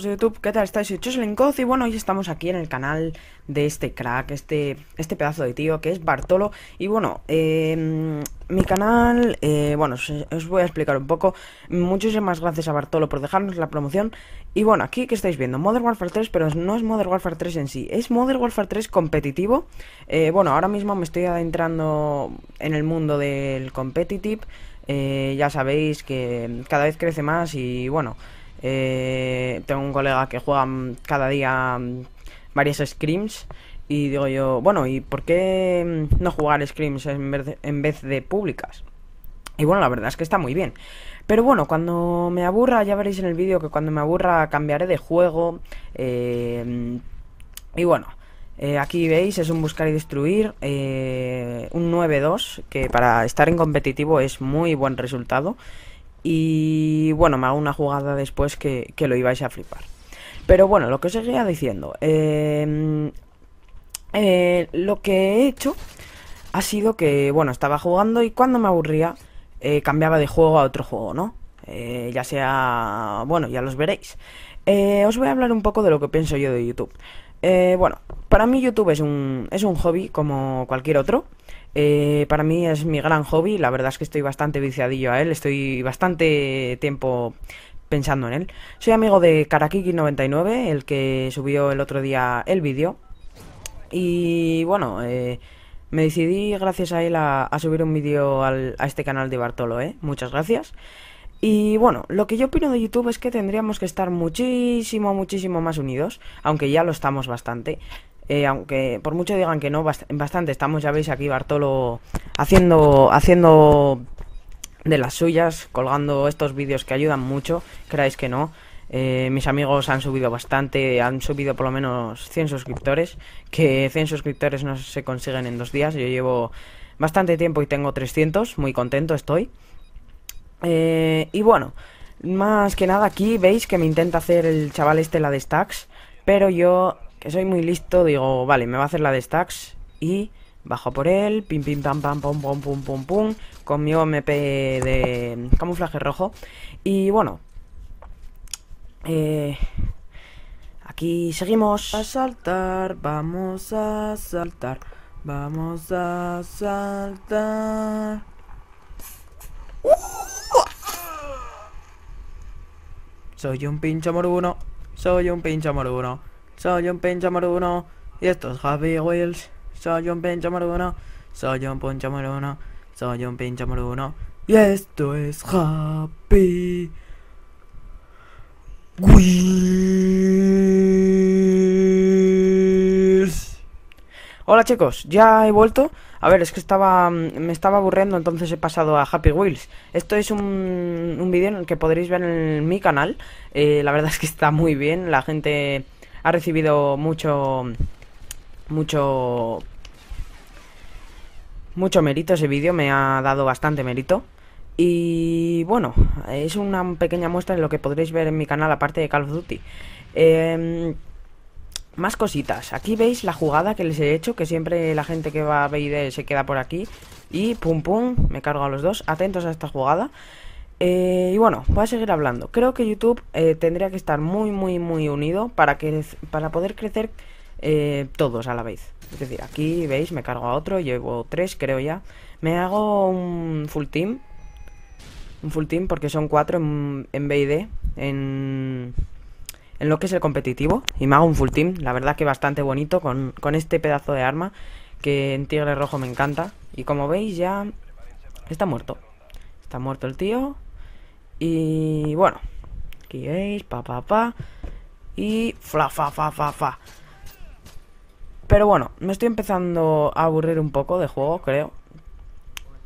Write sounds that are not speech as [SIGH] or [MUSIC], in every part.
de YouTube, ¿qué tal estáis? Soy Choslin y bueno, hoy estamos aquí en el canal de este crack, este, este pedazo de tío que es Bartolo Y bueno, em, mi canal, eh, bueno, os, voy a explicar un poco Muchísimas gracias a Bartolo por dejarnos la promoción Y bueno, aquí que estáis viendo, Modern Warfare 3, pero no es Modern Warfare 3 en sí Es Modern Warfare 3 competitivo eh, Bueno, ahora mismo me estoy adentrando en el mundo del competitive eh, ya sabéis que cada vez crece más y bueno... Eh, tengo un colega que juega mm, cada día mm, varias scrims y digo yo, bueno, ¿y por qué mm, no jugar scrims en vez de, públicas? Y bueno, la verdad es que está muy bien. Pero bueno, cuando me aburra, ya veréis en el vídeo que cuando me aburra cambiaré de juego. Eh, y bueno, eh, aquí veis, es un buscar y destruir, un 9-2, que para estar en competitivo es muy buen resultado. Y bueno, me hago una jugada después que, lo ibais a flipar. Pero bueno, lo que os seguía diciendo. Eh, eh, lo que he hecho ha sido que, bueno, estaba jugando y cuando me aburría, eh, cambiaba de juego a otro juego, ¿no? ya sea, bueno, ya los veréis. os voy a hablar un poco de lo que pienso yo de YouTube. bueno, para mí YouTube es un, es un hobby como cualquier otro. Eh, para mí es mi gran hobby, la verdad es que estoy bastante viciadillo a él, estoy bastante tiempo pensando en él. Soy amigo de Karakiki99, el que subió el otro día el vídeo. Y bueno, eh, me decidí gracias a él a, a subir un vídeo a este canal de Bartolo, ¿eh? Muchas gracias. Y bueno, lo que yo opino de YouTube es que tendríamos que estar muchísimo, muchísimo más unidos, aunque ya lo estamos bastante. Eh, aunque por mucho digan que no, bastante estamos, ya veis aquí Bartolo haciendo, haciendo de las suyas, colgando estos vídeos que ayudan mucho, creáis que no. Eh, mis amigos han subido bastante, han subido por lo menos 100 suscriptores, que 100 suscriptores no se consiguen en dos días, yo llevo bastante tiempo y tengo 300, muy contento estoy. Eh, y bueno, más que nada aquí veis que me intenta hacer el chaval este la de stacks, pero yo que soy muy listo, digo, vale, me va a hacer la de stacks y bajo por él, pim pim pam pam pum pum pum pum pum, con mi MP de camuflaje rojo y bueno, eh, aquí seguimos. A saltar, vamos a saltar, vamos a saltar. ¡Uh! Soy un pincho moruno, soy un pincho moruno soy un pinche moruno. Y esto es Happy Wheels, soy un pinche moruno, soy un pinche moruno, soy un pinche moruno. Y esto es Happy Wheels. Hola chicos, ya he vuelto. A ver, es que estaba mm, me estaba aburriendo, entonces he pasado a Happy Wheels. Esto es un, un vídeo en el que podréis ver en mi canal. Eh, la verdad es que está muy bien, la gente ha recibido mucho, mucho, mucho mérito ese vídeo, me ha dado bastante mérito. Y bueno, es una pequeña muestra de lo que podréis ver en mi canal aparte de Call of Duty. Em, más cositas. Aquí veis la jugada que les he hecho, que siempre la gente que va a ver se queda por aquí. Y pum pum, me cargo a los dos. Atentos a esta jugada. Eh, y bueno, voy a seguir hablando. Creo que YouTube eh, tendría que estar muy, muy, muy unido para, que, para poder crecer eh, todos a la vez. Es decir, aquí veis, me cargo a otro, llevo tres, creo ya. Me hago un full team. Un full team porque son cuatro en, en en, en lo que es el competitivo. Y me hago un full team, la verdad que bastante bonito con, con este pedazo de arma que en tigre rojo me encanta. Y como veis ya está muerto. Está muerto el tío, y bueno, aquí veis, pa, pa, pa. Y fla, fa, fa, fa, fa. Pero bueno, me estoy empezando a aburrir un poco de juego, creo.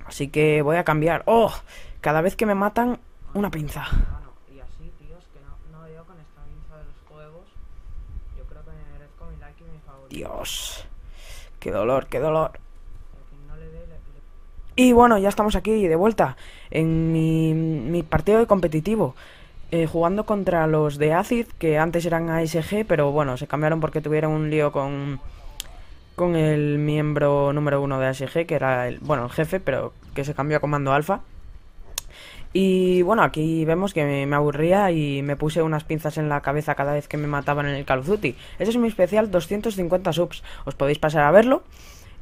Así que voy a cambiar. ¡Oh! Cada vez que me matan, una pinza. Dios. Qué dolor, qué dolor. Y bueno, ya estamos aquí de vuelta en mi, partido de competitivo. Eh, jugando contra los de Acid, que antes eran ASG, pero bueno, se cambiaron porque tuvieron un lío con, el miembro número uno de ASG, que era el, bueno, el jefe, pero que se cambió a comando alfa. Y bueno, aquí vemos que me, aburría y me puse unas pinzas en la cabeza cada vez que me mataban en el calzuti Ese es mi especial 250 subs, os podéis pasar a verlo.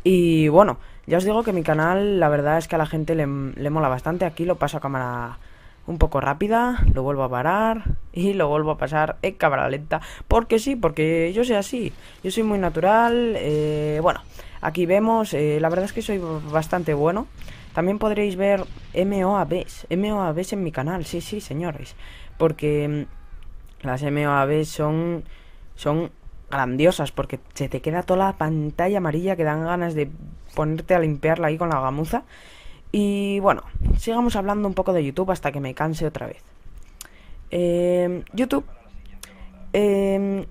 Y bueno, ya os digo que mi canal, la verdad es que a la gente le, mola bastante. Aquí lo paso a cámara un poco rápida, lo vuelvo a parar [LAUGHS] y lo vuelvo a pasar en cámara lenta. Porque sí, porque yo soy así, yo soy muy natural. Eh, bueno, aquí vemos, eh, la verdad es que soy bastante bueno. También podréis ver MOABs, MOABs en mi canal, sí, sí, señores. Porque mm, las MOABs son, son grandiosas porque se te queda toda la pantalla amarilla que dan ganas de ponerte a limpiarla ahí con la gamuza. Y bueno, sigamos hablando un poco de YouTube hasta que me canse otra vez. Em, YouTube, em,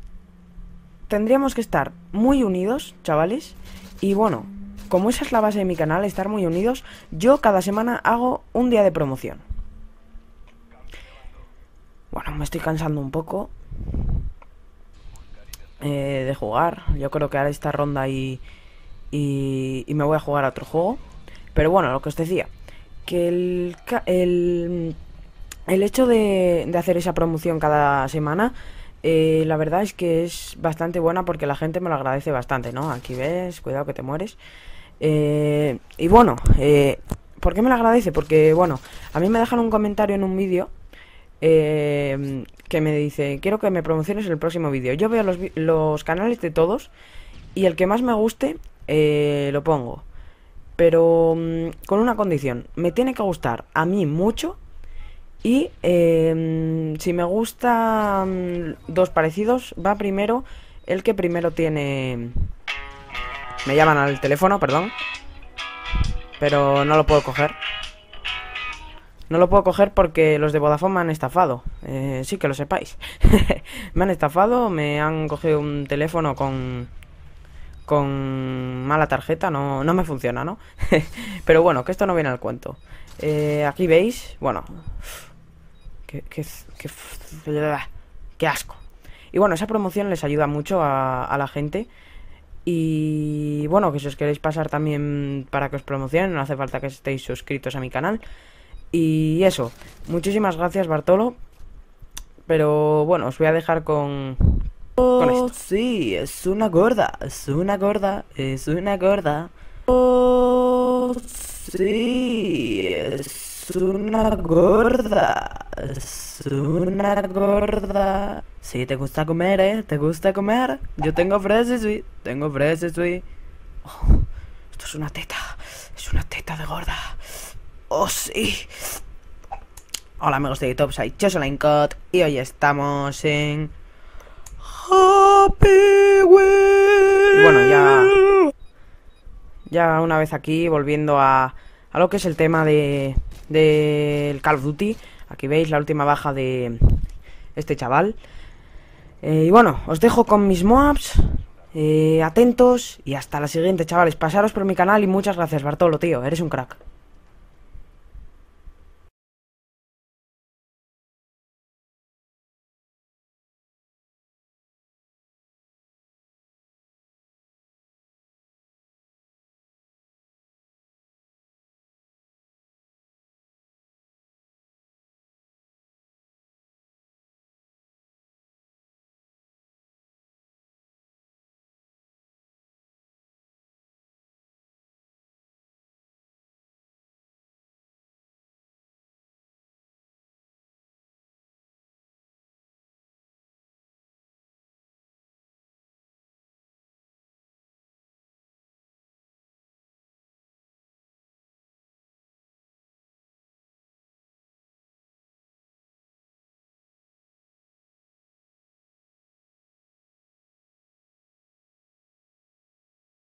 tendríamos que estar muy unidos, chavales. Y bueno, como esa es la base de mi canal, estar muy unidos, yo cada semana hago un día de promoción. Bueno, me estoy cansando un poco, eh, de jugar. Yo creo que haré esta ronda y, y, me voy a jugar a otro juego. Pero bueno, lo que os decía, que el, hecho de, hacer esa promoción cada semana eh, la verdad es que es bastante buena porque la gente me lo agradece bastante, ¿no? Aquí ves, cuidado que te mueres. Eh, y bueno, ¿por qué me lo agradece? Porque, bueno, a mí me dejan un comentario en un vídeo que me dice, quiero que me promociones el próximo vídeo. Yo veo los, canales de todos y el que más me guste eh, lo pongo. Pero mm, con una condición, me tiene que gustar a mí mucho y em, si me gustan mm, dos parecidos, va primero el que primero tiene... Me llaman al teléfono, perdón. Pero no lo puedo coger. No lo puedo coger porque los de Vodafone me han estafado. Eh, sí, que lo sepáis. [LAUGHS] me han estafado, me han cogido un teléfono con con mala tarjeta, no, no me funciona, ¿no? [LAUGHS] Pero bueno, que esto no viene al cuento. Eh, aquí veis, bueno... Qué, asco. Y bueno, esa promoción les ayuda mucho a, a la gente. Y bueno, que si os queréis pasar también para que os promocionen, no hace falta que estéis suscritos a mi canal. Y eso, muchísimas gracias Bartolo. Pero bueno, os voy a dejar con... esto. Oh, sí, es una gorda, es una gorda, es una gorda. Oh, sí, es una gorda, es una gorda. sí, te gusta comer, ¿eh? ¿Te gusta comer? Yo tengo fresas sweet, tengo fresas sweet. Oh, esto es una teta, es una teta de gorda. Oh, Hola amigos de Topside, yo soy y hoy estamos en Happy Y bueno, ya ya una vez aquí volviendo a, lo que es el tema de del Call of Duty. Aquí veis la última baja de este chaval. Eh, y bueno, os dejo con mis moabs. Eh, atentos y hasta la siguiente, chavales. Pasaros por mi canal y muchas gracias, Bartolo, tío. Eres un crack.